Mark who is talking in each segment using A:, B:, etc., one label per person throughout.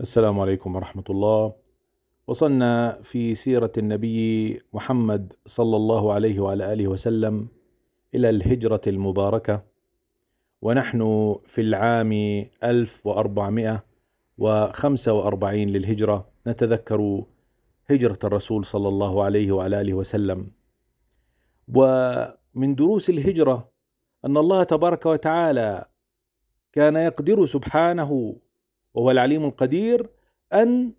A: السلام عليكم ورحمة الله. وصلنا في سيرة النبي محمد صلى الله عليه وعلى آله وسلم إلى الهجرة المباركة، ونحن في العام 1445 للهجرة، نتذكر هجرة الرسول صلى الله عليه وعلى آله وسلم. ومن دروس الهجرة أن الله تبارك وتعالى كان يقدر سبحانه وهو العليم القدير ان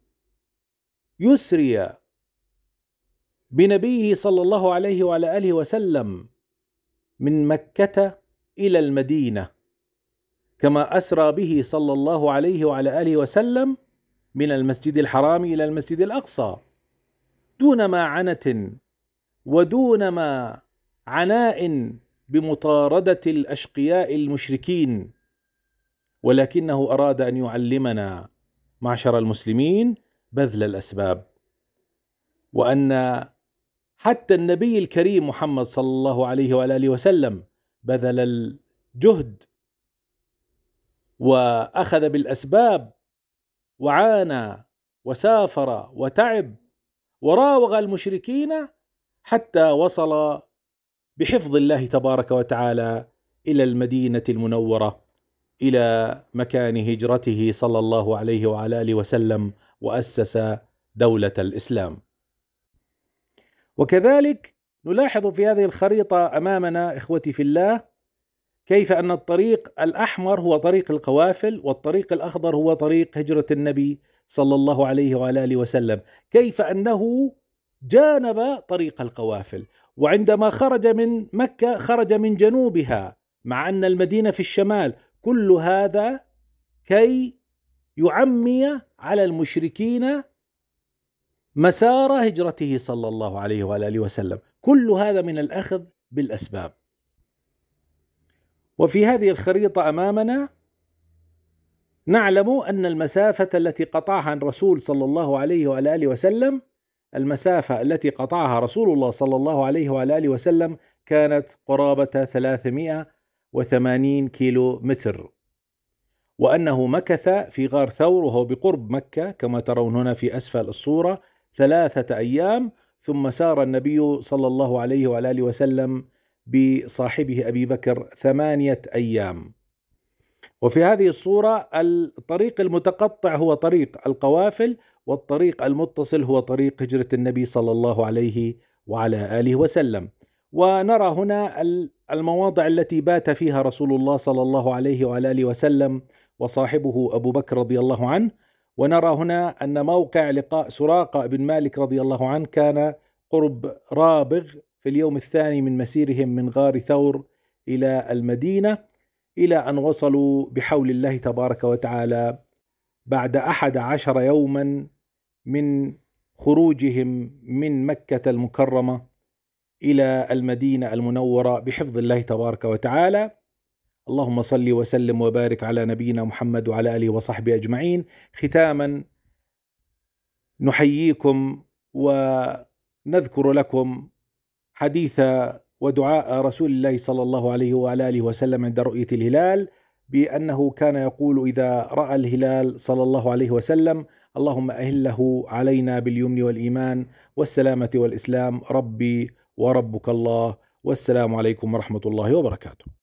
A: يسري بنبيه صلى الله عليه وعلى اله وسلم من مكه الى المدينه كما اسرى به صلى الله عليه وعلى اله وسلم من المسجد الحرام الى المسجد الاقصى دون ما عنه ودون ما عناء بمطارده الاشقياء المشركين ولكنه اراد ان يعلمنا معشر المسلمين بذل الاسباب وان حتى النبي الكريم محمد صلى الله عليه واله وسلم بذل الجهد واخذ بالاسباب وعانى وسافر وتعب وراوغ المشركين حتى وصل بحفظ الله تبارك وتعالى الى المدينه المنوره الى مكان هجرته صلى الله عليه وعلى اله وسلم واسس دوله الاسلام. وكذلك نلاحظ في هذه الخريطه امامنا اخوتي في الله كيف ان الطريق الاحمر هو طريق القوافل والطريق الاخضر هو طريق هجره النبي صلى الله عليه وعلى اله وسلم، كيف انه جانب طريق القوافل وعندما خرج من مكه خرج من جنوبها مع ان المدينه في الشمال كل هذا كي يعمي على المشركين مسار هجرته صلى الله عليه واله وسلم، كل هذا من الاخذ بالاسباب. وفي هذه الخريطه امامنا نعلم ان المسافه التي قطعها الرسول صلى الله عليه واله وسلم المسافه التي قطعها رسول الله صلى الله عليه واله وسلم كانت قرابه 300 وثمانين كيلو متر وأنه مكث في غار ثور وهو بقرب مكة كما ترون هنا في أسفل الصورة ثلاثة أيام ثم سار النبي صلى الله عليه وعلى آله وسلم بصاحبه أبي بكر ثمانية أيام وفي هذه الصورة الطريق المتقطع هو طريق القوافل والطريق المتصل هو طريق هجرة النبي صلى الله عليه وعلى آله وسلم ونرى هنا المواضع التي بات فيها رسول الله صلى الله عليه وعلى اله وسلم وصاحبه ابو بكر رضي الله عنه ونرى هنا ان موقع لقاء سراقه بن مالك رضي الله عنه كان قرب رابغ في اليوم الثاني من مسيرهم من غار ثور الى المدينه الى ان وصلوا بحول الله تبارك وتعالى بعد احد عشر يوما من خروجهم من مكه المكرمه الى المدينه المنوره بحفظ الله تبارك وتعالى اللهم صل وسلم وبارك على نبينا محمد وعلى اله وصحبه اجمعين ختاما نحييكم ونذكر لكم حديث ودعاء رسول الله صلى الله عليه وعلى اله وسلم عند رؤيه الهلال بانه كان يقول اذا راى الهلال صلى الله عليه وسلم اللهم اهله علينا باليمن والايمان والسلامه والاسلام ربي وربك الله والسلام عليكم ورحمه الله وبركاته